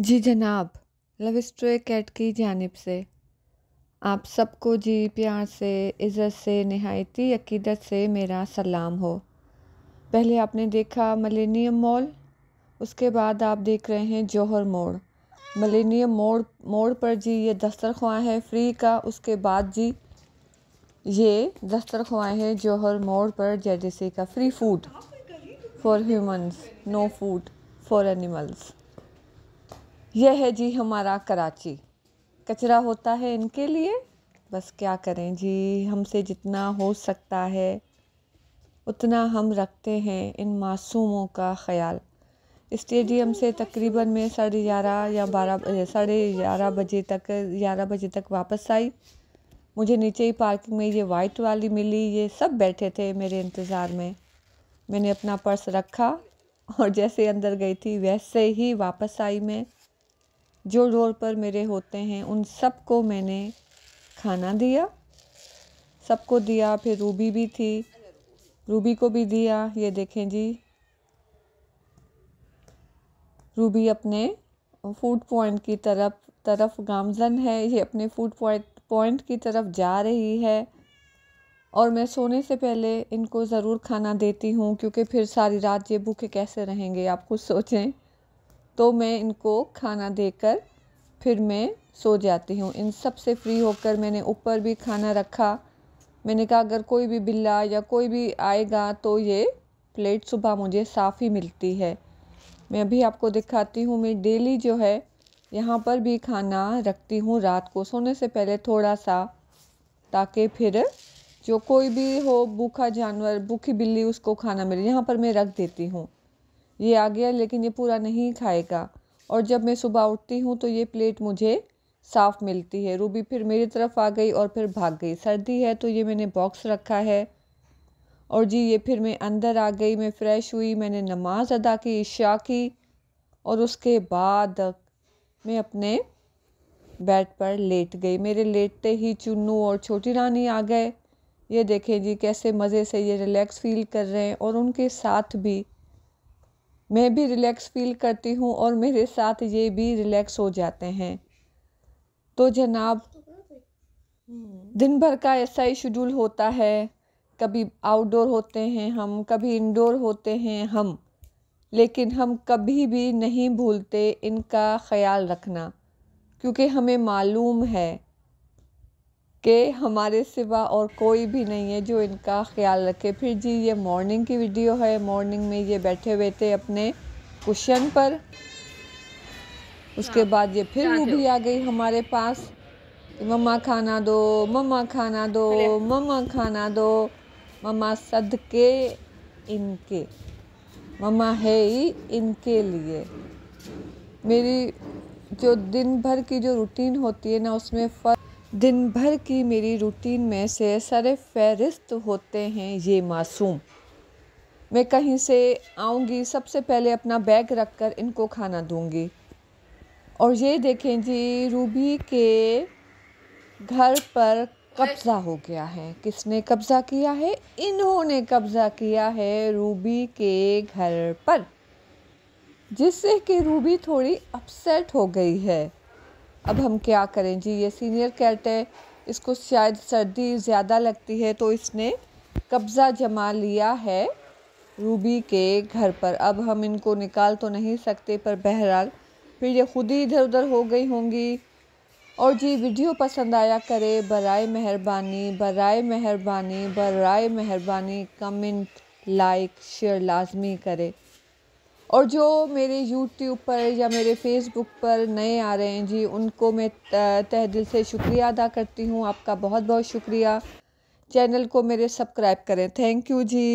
जी जनाब love stray cat की जानब से आप सबको जी प्यार से इज़्ज़त से नहायती अकीदत से मेरा सलाम हो पहले आपने देखा मलेनियम मॉल उसके बाद आप देख रहे हैं जौहर मोड़ मलेनियम मोड़ मोड़ पर जी ये दस्तरख्वां है फ्री का उसके बाद जी ये दस्तरख्वां है जौहर मोड़ पर जेडीसी का free food for humans no food for animals यह है जी हमारा कराची कचरा होता है इनके लिए बस क्या करें जी हमसे जितना हो सकता है उतना हम रखते हैं इन मासूमों का ख्याल इसलिए जी हमसे तकरीबन मैं साढ़े ग्यारह या बारह साढ़े ग्यारह बजे तक ग्यारह बजे तक वापस आई मुझे नीचे ही पार्किंग में ये वाइट वाली मिली ये सब बैठे थे मेरे इंतज़ार में मैंने अपना पर्स रखा और जैसे अंदर गई थी वैसे ही वापस आई मैं जो डोर पर मेरे होते हैं उन सबको मैंने खाना दिया सबको दिया फिर रूबी भी थी रूबी को भी दिया ये देखें जी रूबी अपने फूड पॉइंट की तरफ तरफ गामजन है ये अपने फूड पॉइंट पॉइंट की तरफ जा रही है और मैं सोने से पहले इनको ज़रूर खाना देती हूँ क्योंकि फिर सारी रात ये भूखे कैसे रहेंगे आप खुद सोचें तो मैं इनको खाना देकर फिर मैं सो जाती हूँ इन सब से फ्री होकर मैंने ऊपर भी खाना रखा मैंने कहा अगर कोई भी बिल्ला या कोई भी आएगा तो ये प्लेट सुबह मुझे साफ़ ही मिलती है मैं अभी आपको दिखाती हूँ मैं डेली जो है यहाँ पर भी खाना रखती हूँ रात को सोने से पहले थोड़ा सा ताकि फिर जो कोई भी हो भूखा जानवर भूखी बिल्ली उसको खाना मिले यहाँ पर मैं रख देती हूँ ये आ गया लेकिन ये पूरा नहीं खाएगा और जब मैं सुबह उठती हूँ तो ये प्लेट मुझे साफ़ मिलती है रूबी फिर मेरी तरफ आ गई और फिर भाग गई सर्दी है तो ये मैंने बॉक्स रखा है और जी ये फिर मैं अंदर आ गई मैं फ़्रेश हुई मैंने नमाज अदा की इशा की और उसके बाद मैं अपने बेड पर लेट गई मेरे लेटते ही चुन्नू और छोटी रानी आ गए ये देखें जी कैसे मज़े से ये रिलैक्स फील कर रहे हैं और उनके साथ भी मैं भी रिलैक्स फील करती हूँ और मेरे साथ ये भी रिलैक्स हो जाते हैं तो जनाब दिन भर का ऐसा ही शेड्यूल होता है कभी आउटडोर होते हैं हम कभी इंडोर होते हैं हम लेकिन हम कभी भी नहीं भूलते इनका ख्याल रखना क्योंकि हमें मालूम है कि हमारे सिवा और कोई भी नहीं है जो इनका ख्याल रखे फिर जी ये मॉर्निंग की वीडियो है मॉर्निंग में ये बैठे हुए थे अपने कुशन पर उसके हाँ। बाद ये फिर वो भी आ गई हमारे पास मम्मा खाना दो मम्मा खाना दो मम्मा खाना दो मम्मा सदके इनके मम्मा है ही इनके लिए मेरी जो दिन भर की जो रूटीन होती है ना उसमें फर्स्ट दिन भर की मेरी रूटीन में से सर फहरिस्त होते हैं ये मासूम मैं कहीं से आऊँगी सबसे पहले अपना बैग रख कर इनको खाना दूँगी और ये देखें जी रूबी के घर पर कब्ज़ा हो गया है किसने कब्ज़ा किया है इन्होंने कब्ज़ा किया है रूबी के घर पर जिससे कि रूबी थोड़ी अपसेट हो गई है अब हम क्या करें जी ये सीनियर कैट है इसको शायद सर्दी ज़्यादा लगती है तो इसने कब्ज़ा जमा लिया है रूबी के घर पर अब हम इनको निकाल तो नहीं सकते पर बहरहाल फिर ये खुद ही इधर उधर हो गई होंगी और जी वीडियो पसंद आया करे बरए मेहरबानी बरए मेहरबानी बरए मेहरबानी कमेंट लाइक शेयर लाजमी करें और जो मेरे यूट्यूब पर या मेरे फेसबुक पर नए आ रहे हैं जी उनको मैं तह दिल से शुक्रिया अदा करती हूँ आपका बहुत बहुत शुक्रिया चैनल को मेरे सब्सक्राइब करें थैंक यू जी